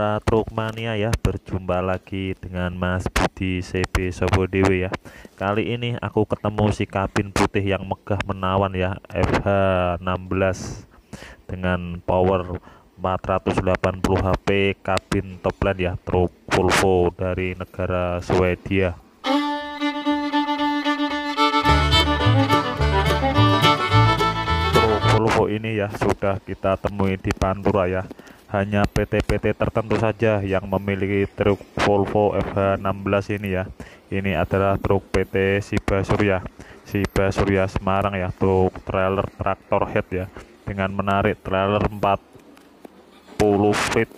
para Trukmania ya berjumpa lagi dengan Mas Budi CB Sobo Dewi ya kali ini aku ketemu si kabin putih yang megah menawan ya FH16 dengan power 480 HP kabin topland ya truk Volvo dari negara Swedia truk Volvo ini ya sudah kita temui di Pantura ya hanya PT-PT tertentu saja yang memiliki truk Volvo FH16 ini ya. Ini adalah truk PT Siba Surya, Siba Surya Semarang ya, truk trailer traktor head ya, dengan menarik trailer 40 feet.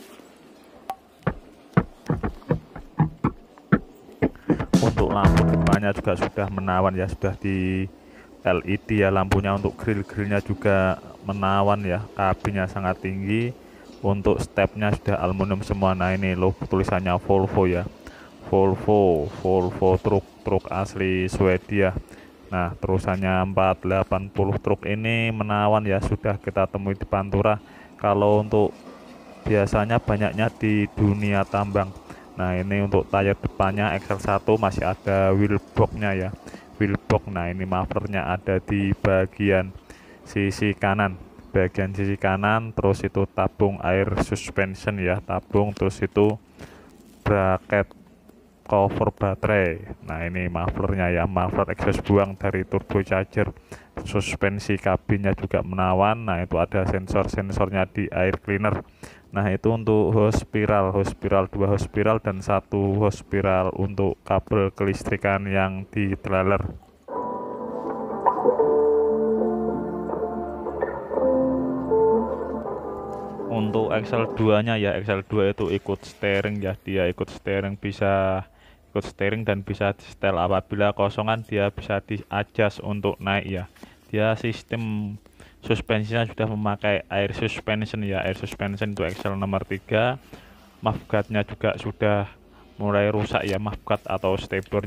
Untuk lampu depannya juga sudah menawan ya, sudah di LED ya lampunya untuk grill-grillnya juga menawan ya, kabinnya sangat tinggi untuk stepnya sudah aluminium semua nah ini loh tulisannya Volvo ya Volvo Volvo truk truk asli Swedia nah terusannya 480 truk ini menawan ya sudah kita temui di Pantura kalau untuk biasanya banyaknya di dunia tambang nah ini untuk tayar depannya XL1 masih ada wheelboxnya ya wheelbox nah ini mafernya ada di bagian sisi kanan bagian sisi kanan terus itu tabung air suspension ya tabung terus itu bracket cover baterai nah ini mufflernya ya muffler exhaust buang dari turbocharger suspensi kabinnya juga menawan nah itu ada sensor-sensornya di air cleaner nah itu untuk hose spiral hose spiral dua hose spiral dan satu hose spiral untuk kabel kelistrikan yang di trailer untuk XL2 nya ya XL2 itu ikut steering ya dia ikut steering bisa ikut steering dan bisa di setel apabila kosongan dia bisa di adjust untuk naik ya dia sistem suspensinya sudah memakai air suspension ya air suspension itu XL nomor 3 mafgatnya juga sudah mulai rusak ya mafgat atau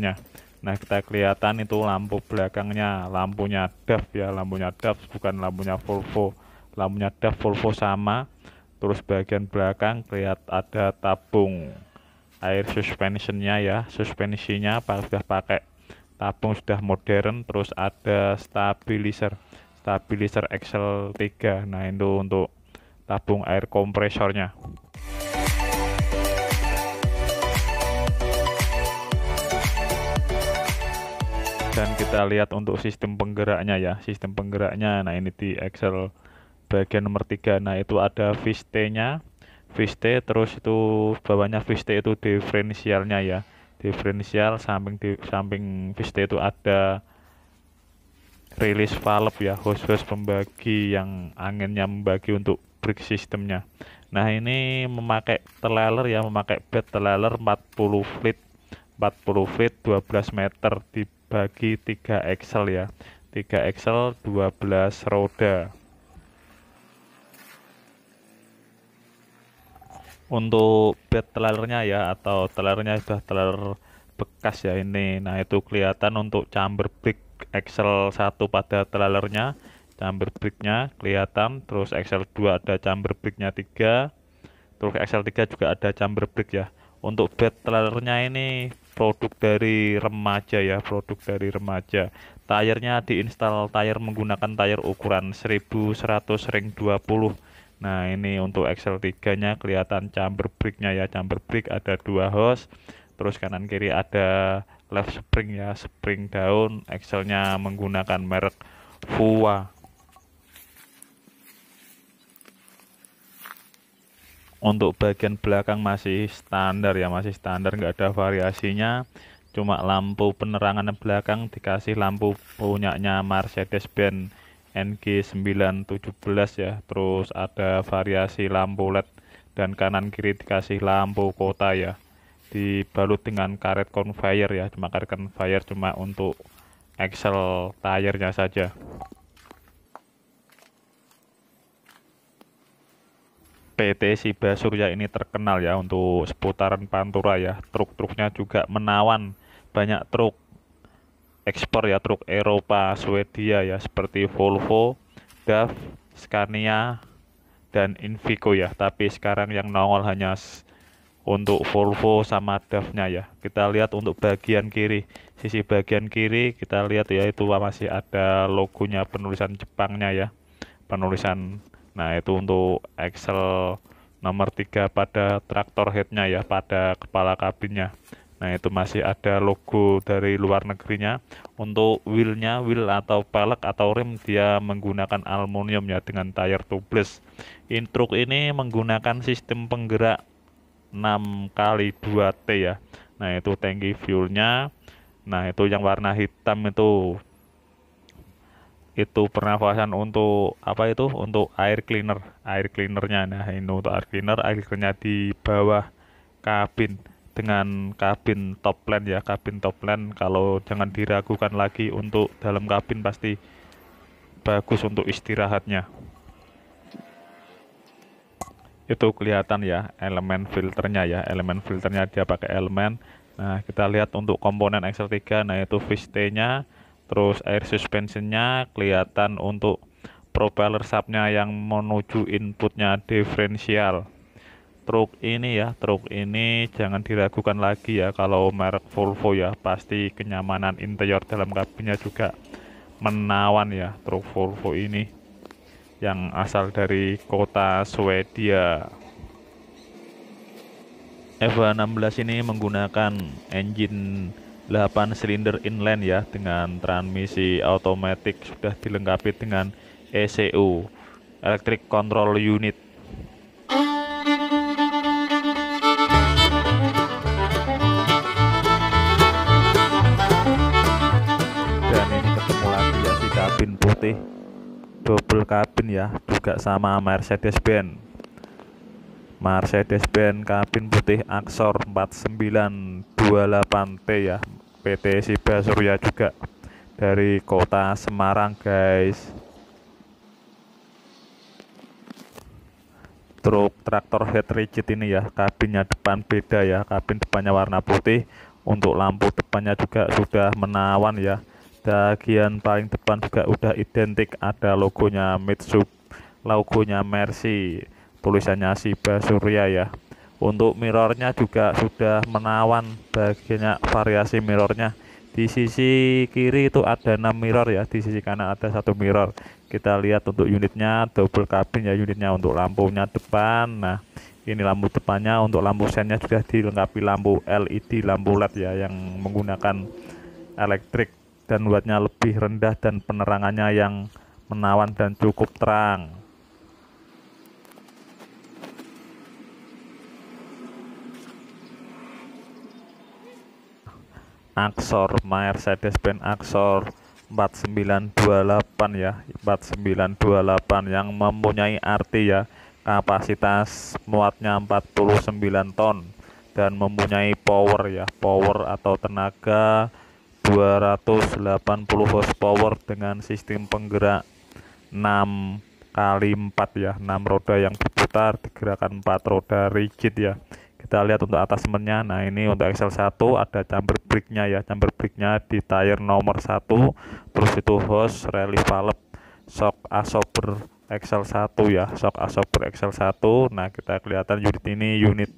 nya nah kita kelihatan itu lampu belakangnya lampunya DAF ya lampunya DAF bukan lampunya Volvo lampunya DAF Volvo sama terus bagian belakang terlihat ada tabung air suspensionnya ya suspensinya sudah pakai tabung sudah modern terus ada stabilizer stabilizer Excel 3 nah itu untuk tabung air kompresornya dan kita lihat untuk sistem penggeraknya ya sistem penggeraknya nah ini di Excel bagian nomor 3 nah itu ada VST nya VST terus itu bawahnya VST itu diferensialnya ya diferensial samping di samping VST itu ada release valve ya host-host pembagi yang anginnya membagi untuk brake sistemnya nah ini memakai teleler ya memakai bed teleler 40 feet 40 feet 12 meter dibagi 3 axle ya 3 axle 12 roda untuk bed telernya ya atau telernya sudah teler bekas ya ini nah itu kelihatan untuk chamber brick Excel 1 pada telernya chamber bricknya kelihatan terus Excel 2 ada chamber bricknya 3 terus Excel 3 juga ada chamber brick ya untuk bed telernya ini produk dari remaja ya produk dari remaja tayarnya diinstal tayar menggunakan tayar ukuran 1100 ring 20 Nah ini untuk Excel 3 nya kelihatan chamber breaknya ya chamber brick ada dua host terus kanan kiri ada left spring ya spring daun Excel nya menggunakan merek Fua untuk bagian belakang masih standar ya masih standar nggak ada variasinya cuma lampu penerangan belakang dikasih lampu punyanya Mercedes-Benz NG917 ya terus ada variasi lampu LED dan kanan kiri dikasih lampu kota ya dibalut dengan karet conveyor ya cuma karet conveyor cuma untuk axle tayarnya saja PT Siba Surya ini terkenal ya untuk seputaran Pantura ya truk-truknya juga menawan banyak truk ekspor ya truk Eropa, Swedia ya seperti Volvo, DAF, Scania dan Invico ya. Tapi sekarang yang nongol hanya untuk Volvo sama DAF-nya ya. Kita lihat untuk bagian kiri. Sisi bagian kiri kita lihat ya itu masih ada logonya penulisan Jepangnya ya. Penulisan nah itu untuk Excel nomor tiga pada traktor headnya ya pada kepala kabinnya Nah, itu masih ada logo dari luar negerinya. Untuk wheelnya, wheel atau pelek atau rim dia menggunakan aluminium ya dengan tire tubeless. Intruk ini menggunakan sistem penggerak 6 kali 2 T ya. Nah, itu tangki fuelnya. Nah, itu yang warna hitam itu itu pernafasan untuk apa itu untuk air cleaner air cleanernya nah ini untuk air cleaner air cleanernya di bawah kabin dengan kabin top lane ya kabin top lane kalau jangan diragukan lagi untuk dalam kabin pasti bagus untuk istirahatnya itu kelihatan ya elemen filternya ya elemen filternya dia pakai elemen nah kita lihat untuk komponen XL3 nah itu viste nya terus air suspensinya kelihatan untuk propeller subnya yang menuju inputnya diferensial truk ini ya truk ini jangan diragukan lagi ya kalau merek Volvo ya pasti kenyamanan interior dalam kabinnya juga menawan ya truk Volvo ini yang asal dari kota Swedia F16 ini menggunakan engine 8 silinder inline ya dengan transmisi otomatis sudah dilengkapi dengan ECU electric control unit putih double kabin ya juga sama Mercedes Benz Mercedes Benz kabin putih Aksor 4928T ya PT Siba Surya juga dari kota Semarang guys truk traktor head rigid ini ya kabinnya depan beda ya kabin depannya warna putih untuk lampu depannya juga sudah menawan ya bagian paling depan juga udah identik ada logonya Mitsub logonya Mercy tulisannya Shiba Surya ya untuk mirrornya juga sudah menawan bagiannya variasi mirrornya di sisi kiri itu ada enam mirror ya di sisi kanan ada satu mirror kita lihat untuk unitnya double cabin ya unitnya untuk lampunya depan nah ini lampu depannya untuk lampu sennya sudah dilengkapi lampu LED lampu LED ya yang menggunakan elektrik dan buatnya lebih rendah dan penerangannya yang menawan dan cukup terang. Aksor Mercedes-Benz Aksor 4928 ya, 4928 yang mempunyai arti ya, kapasitas muatnya 49 ton dan mempunyai power ya, power atau tenaga 280 horsepower dengan sistem penggerak 6 kali 4 ya 6 roda yang berputar digerakkan 4 roda rigid ya kita lihat untuk atasmennya nah ini untuk XL1 ada chamber brake-nya ya chamber brake-nya di tire nomor 1 terus itu hose relief valve shock absorber XL1 ya shock absorber XL1 nah kita kelihatan unit ini unit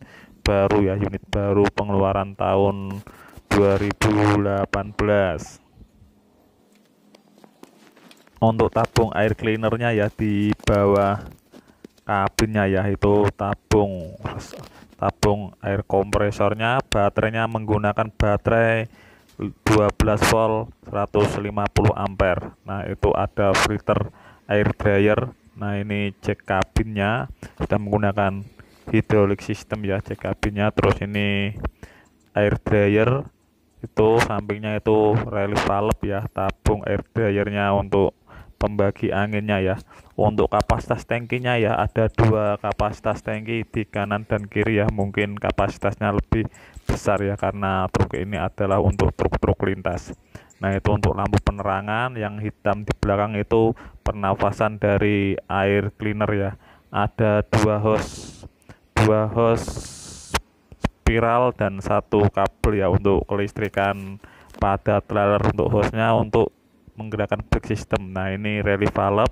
baru ya unit baru pengeluaran tahun 2018 untuk tabung air cleanernya ya di bawah kabinnya ya itu tabung tabung air kompresornya baterainya menggunakan baterai 12 volt 150 ampere nah itu ada filter air dryer nah ini cek kabinnya Kita menggunakan hidrolik sistem ya cek kabinnya terus ini air dryer itu sampingnya itu relief valve ya tabung air dryernya untuk pembagi anginnya ya untuk kapasitas tangkinya ya ada dua kapasitas tangki di kanan dan kiri ya mungkin kapasitasnya lebih besar ya karena truk ini adalah untuk truk-truk lintas nah itu untuk lampu penerangan yang hitam di belakang itu pernafasan dari air cleaner ya ada dua hose dua hose spiral dan satu kabel ya untuk kelistrikan pada trailer untuk hostnya untuk menggerakkan brake system nah ini relief valve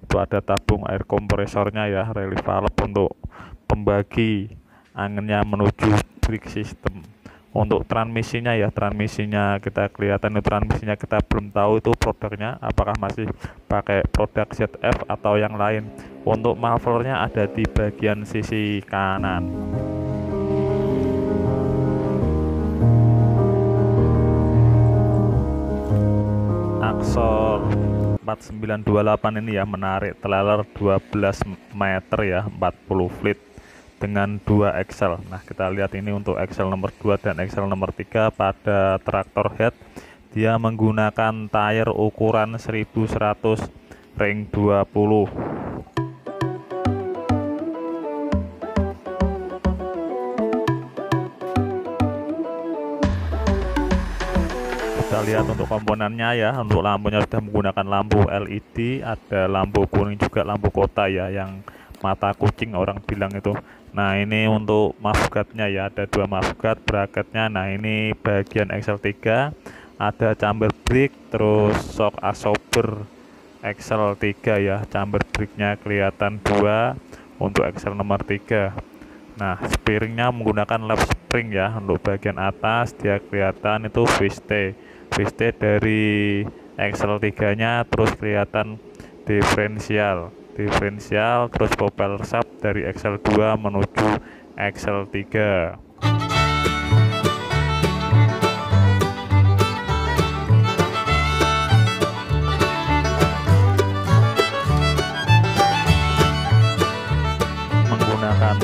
itu ada tabung air kompresornya ya relief valve untuk pembagi anginnya menuju brake system untuk transmisinya ya transmisinya kita kelihatan itu transmisinya kita belum tahu itu produknya apakah masih pakai produk ZF atau yang lain untuk mufflernya ada di bagian sisi kanan Maxor 4928 ini ya menarik trailer 12 meter ya 40 feet dengan dua Excel nah kita lihat ini untuk Excel nomor 2 dan Excel nomor 3 pada traktor head dia menggunakan tire ukuran 1100 ring 20 lihat untuk komponennya ya untuk lampunya sudah menggunakan lampu LED ada lampu kuning juga lampu kota ya yang mata kucing orang bilang itu nah ini untuk mafgatnya ya ada dua mafgat bracketnya nah ini bagian XL3 ada chamber brake terus shock absorber XL3 ya chamber brake kelihatan dua untuk XL nomor 3 Nah, spiringnya menggunakan lap spring ya untuk bagian atas dia kelihatan itu viste. Viste dari XL3 nya terus kelihatan diferensial. Diferensial terus propeller shaft dari XL2 menuju XL3.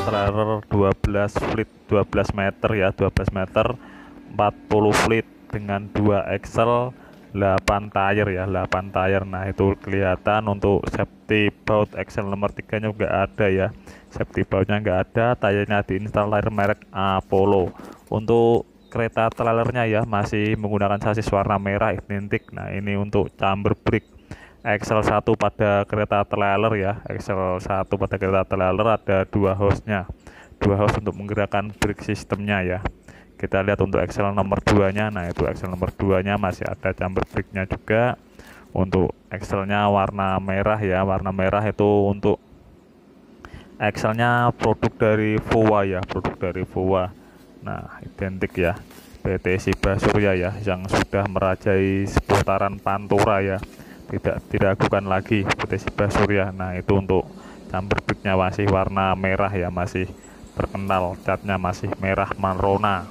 Trailer 12 fleet 12 meter ya 12 meter 40 fleet dengan 2 axle 8 tire ya 8 tire nah itu kelihatan untuk safety baut axle nomor 3 nya enggak ada ya safety bautnya enggak ada tayarnya diinstal tire merek Apollo untuk kereta trailernya ya masih menggunakan sasis warna merah identik nah ini untuk chamber brake Excel 1 pada kereta trailer ya Excel 1 pada kereta trailer ada dua hostnya dua host untuk menggerakkan brake sistemnya ya kita lihat untuk Excel nomor 2 nya nah itu Excel nomor 2 nya masih ada chamber brake nya juga untuk nya warna merah ya warna merah itu untuk nya produk dari Fowa ya produk dari Fowa. nah identik ya PT Siba Surya ya yang sudah merajai seputaran Pantura ya tidak diragukan lagi Putesibah Surya nah itu untuk campur picknya masih warna merah ya masih terkenal catnya masih merah marona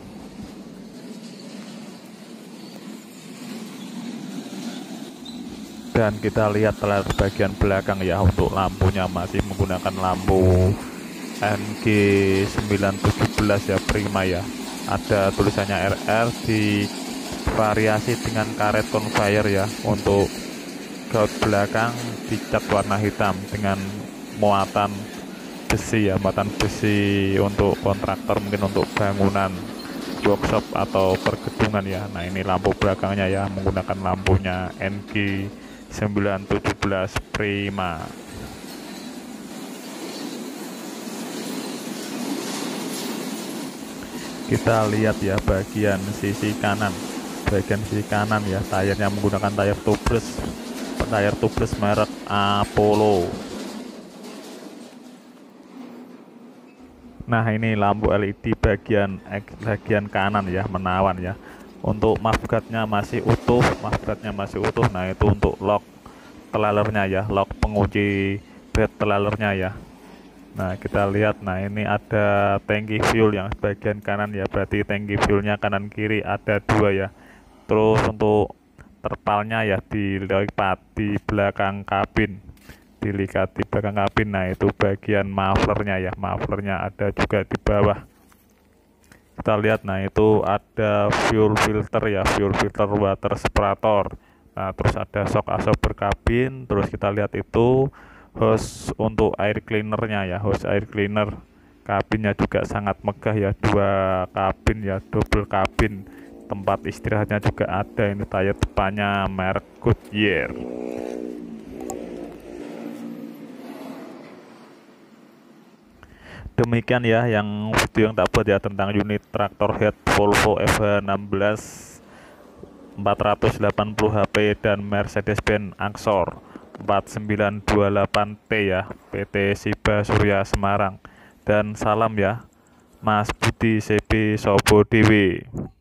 dan kita lihat teler bagian belakang ya untuk lampunya masih menggunakan lampu NG 917 ya Prima ya ada tulisannya RR di variasi dengan karet conveyor ya untuk baut belakang dicat warna hitam dengan muatan besi ya muatan besi untuk kontraktor mungkin untuk bangunan workshop atau pergedungan ya nah ini lampu belakangnya ya menggunakan lampunya NG 917 Prima kita lihat ya bagian sisi kanan bagian sisi kanan ya tayarnya menggunakan tayar tubeless dapat layar tubeless merek Apollo nah ini lampu LED bagian bagian kanan ya menawan ya untuk mafgatnya masih utuh mafgatnya masih utuh nah itu untuk lock telalernya ya lock penguji bed telalernya ya Nah, kita lihat. Nah, ini ada tangki fuel yang bagian kanan ya. Berarti tangki fuelnya kanan kiri ada dua ya. Terus untuk terpalnya ya dilipat di belakang kabin dilikati belakang kabin nah itu bagian mufflernya ya mufflernya ada juga di bawah kita lihat nah itu ada fuel filter ya fuel filter water separator nah terus ada shock absorber kabin terus kita lihat itu hose untuk air cleanernya ya hose air cleaner kabinnya juga sangat megah ya dua kabin ya double kabin tempat istirahatnya juga ada ini tayar depannya merek Goodyear demikian ya yang video yang tak buat ya tentang unit traktor head Volvo FH16 480 HP dan Mercedes-Benz Axor 4928T ya PT Siba Surya Semarang dan salam ya Mas Budi CB Sobo Dewi